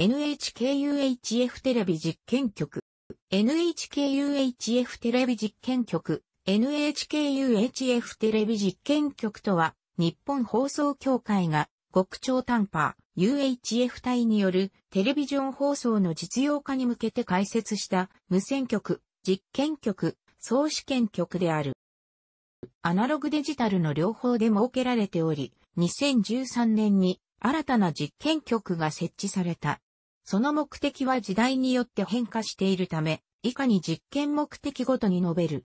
NHKUHF テレビ実験局 NHKUHF テレビ実験局 NHKUHF テレビ実験局とは日本放送協会が極超短波 UHF 帯によるテレビジョン放送の実用化に向けて開設した無線局、実験局、総試験局である。アナログデジタルの両方で設けられており、2013年に新たな実験局が設置された。その目的は時代によって変化しているため、以下に実験目的ごとに述べる。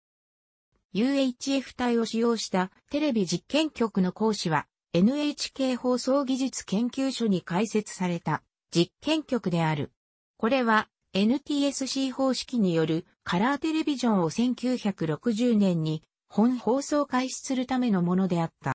UHF 体を使用したテレビ実験局の講師は NHK 放送技術研究所に開設された実験局である。これは NTSC 方式によるカラーテレビジョンを1960年に本放送開始するためのものであった。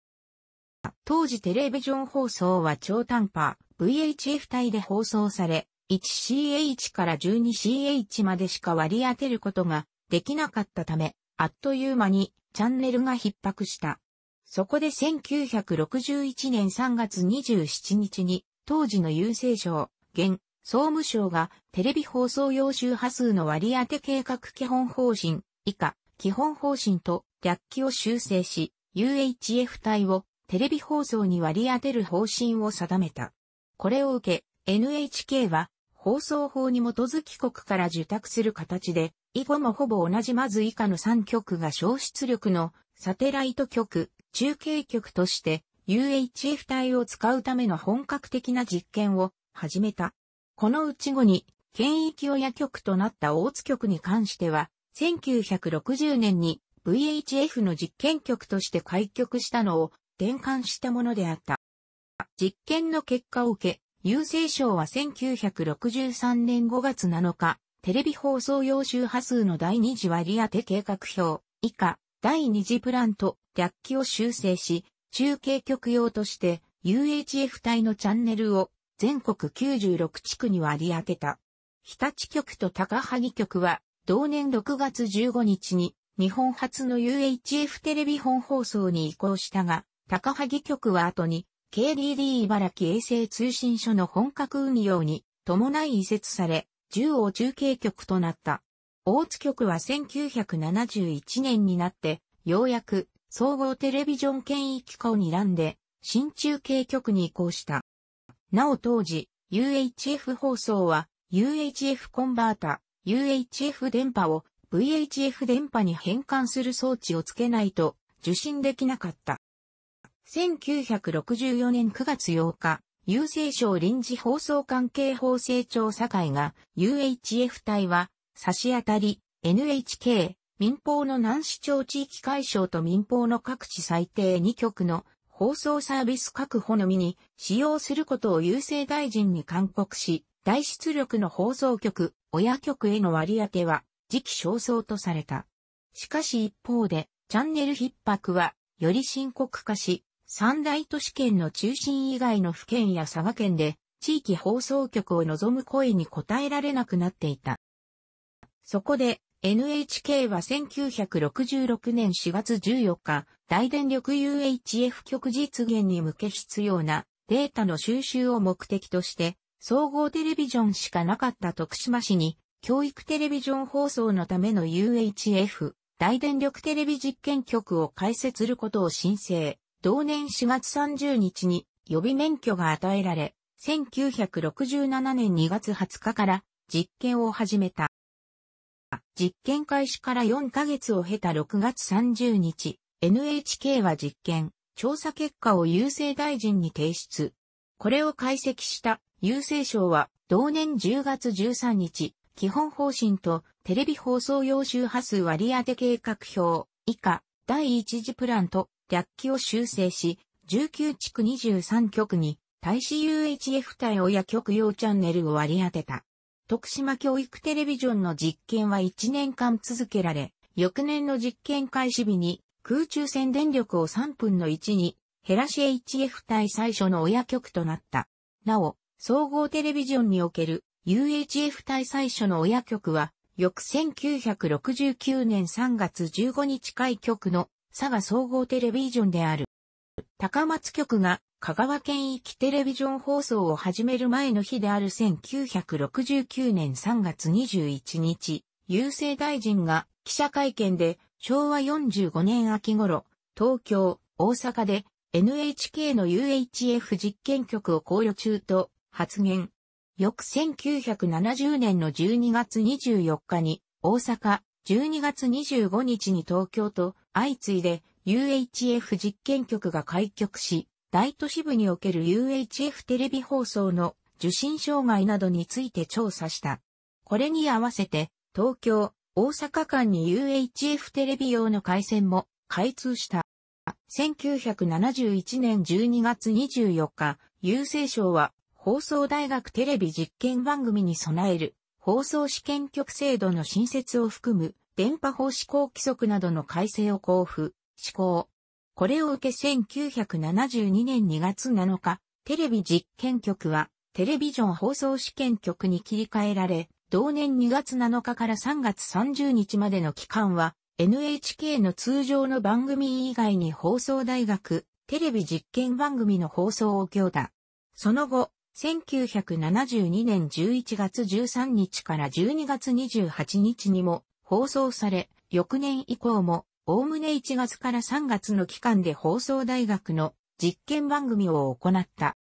当時テレビジョン放送は超短波 VHF 帯で放送され、1ch から 12ch までしか割り当てることができなかったため、あっという間にチャンネルが逼迫した。そこで1961年3月27日に、当時の郵政省、現、総務省がテレビ放送用周波数の割り当て計画基本方針、以下、基本方針と略記を修正し、UHF 帯をテレビ放送に割り当てる方針を定めた。これを受け、NHK は放送法に基づき国から受託する形で、以後もほぼ同じまず以下の3局が消出力のサテライト局、中継局として UHF 帯を使うための本格的な実験を始めた。このうち後に、県域親局となった大津局に関しては、1960年に VHF の実験局として開局したのを転換したものであった。実験の結果を受け、郵政省は1963年5月7日、テレビ放送用周波数の第2次割当計画表、以下、第2次プランと略記を修正し、中継局用として UHF 帯のチャンネルを全国96地区に割り当てた。日立局と高萩局は、同年6月15日に日本初の UHF テレビ本放送に移行したが、高萩局は後に KDD 茨城衛星通信所の本格運用に伴い移設され、中央中継局となった。大津局は1971年になって、ようやく総合テレビジョン権益化を睨んで、新中継局に移行した。なお当時、UHF 放送は UHF コンバータ、UHF 電波を VHF 電波に変換する装置をつけないと受信できなかった。1964年9月8日、郵政省臨時放送関係法制査会が UHF 隊は差し当たり NHK 民放の南市町地域解消と民放の各地最低2局の放送サービス確保のみに使用することを郵政大臣に勧告し、大出力の放送局、親局への割り当ては時期尚早とされた。しかし一方で、チャンネル逼迫はより深刻化し、三大都市圏の中心以外の府県や佐賀県で地域放送局を望む声に応えられなくなっていた。そこで NHK は1966年4月14日、大電力 UHF 局実現に向け必要なデータの収集を目的として、総合テレビジョンしかなかった徳島市に、教育テレビジョン放送のための UHF、大電力テレビ実験局を開設することを申請。同年4月30日に予備免許が与えられ、1967年2月20日から実験を始めた。実験開始から4ヶ月を経た6月30日、NHK は実験、調査結果を郵政大臣に提出。これを解析した郵政省は同年10月13日、基本方針とテレビ放送用周波数割当計画表以下第1次プランと略記を修正し、19地区23局に、大使 UHF 対親局用チャンネルを割り当てた。徳島教育テレビジョンの実験は1年間続けられ、翌年の実験開始日に、空中戦電力を3分の1に、減らし HF 対最初の親局となった。なお、総合テレビジョンにおける UHF 対最初の親局は、翌1969年3月15日開局の佐賀総合テレビジョンである。高松局が香川県域テレビジョン放送を始める前の日である1969年3月21日、郵政大臣が記者会見で昭和45年秋頃、東京、大阪で NHK の UHF 実験局を考慮中と発言。翌1970年の12月24日に大阪、12月25日に東京と相次いで UHF 実験局が開局し、大都市部における UHF テレビ放送の受信障害などについて調査した。これに合わせて、東京、大阪間に UHF テレビ用の回線も開通した。1971年12月24日、郵政省は放送大学テレビ実験番組に備える放送試験局制度の新設を含む電波法施行規則などの改正を交付、施行。これを受け1972年2月7日、テレビ実験局は、テレビジョン放送試験局に切り替えられ、同年2月7日から3月30日までの期間は、NHK の通常の番組以外に放送大学、テレビ実験番組の放送を行だ。その後、1972年11月13日から12月28日にも、放送され、翌年以降も、おおむね1月から3月の期間で放送大学の実験番組を行った。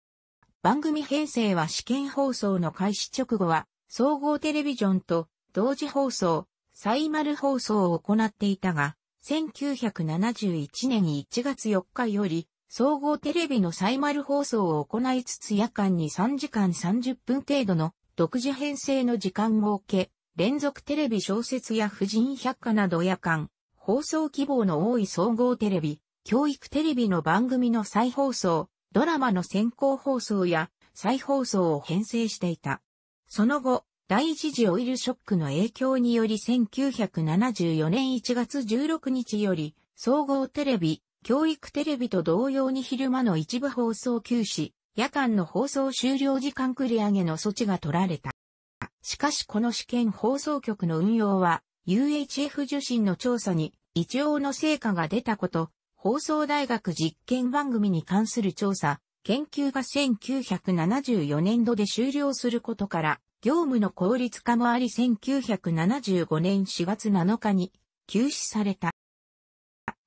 番組編成は試験放送の開始直後は、総合テレビジョンと同時放送、サイマル放送を行っていたが、1971年1月4日より、総合テレビのサイマル放送を行いつつ夜間に3時間30分程度の独自編成の時間を設け、連続テレビ小説や婦人百科など夜間、放送希望の多い総合テレビ、教育テレビの番組の再放送、ドラマの先行放送や再放送を編成していた。その後、第一次オイルショックの影響により1974年1月16日より、総合テレビ、教育テレビと同様に昼間の一部放送休止、夜間の放送終了時間繰り上げの措置が取られた。しかしこの試験放送局の運用は UHF 受信の調査に一応の成果が出たこと、放送大学実験番組に関する調査、研究が1974年度で終了することから、業務の効率化もあり1975年4月7日に休止された。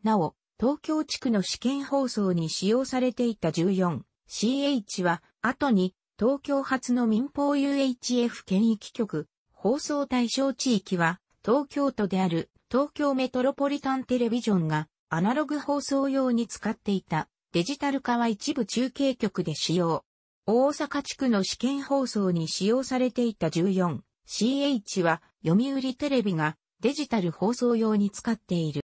なお、東京地区の試験放送に使用されていた 14CH は後に東京発の民放 UHF 県域局、放送対象地域は、東京都である東京メトロポリタンテレビジョンがアナログ放送用に使っていたデジタル化は一部中継局で使用。大阪地区の試験放送に使用されていた 14CH は読売テレビがデジタル放送用に使っている。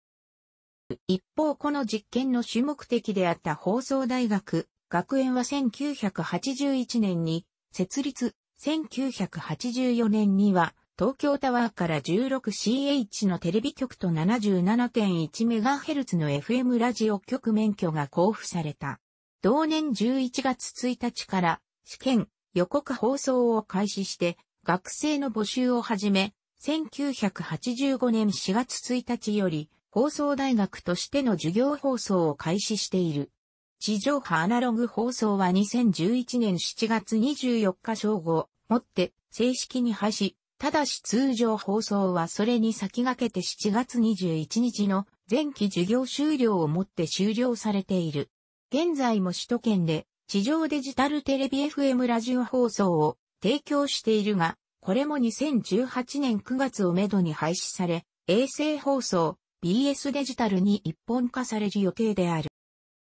一方この実験の主目的であった放送大学学園は1981年に設立、1984年には東京タワーから 16CH のテレビ局と 77.1MHz の FM ラジオ局免許が交付された。同年11月1日から試験、予告放送を開始して学生の募集を始め、1985年4月1日より放送大学としての授業放送を開始している。地上波アナログ放送は2011年7月24日正午、もって正式に廃止。ただし通常放送はそれに先駆けて7月21日の前期授業終了をもって終了されている。現在も首都圏で地上デジタルテレビ FM ラジオ放送を提供しているが、これも2018年9月をめどに廃止され、衛星放送、BS デジタルに一本化される予定である。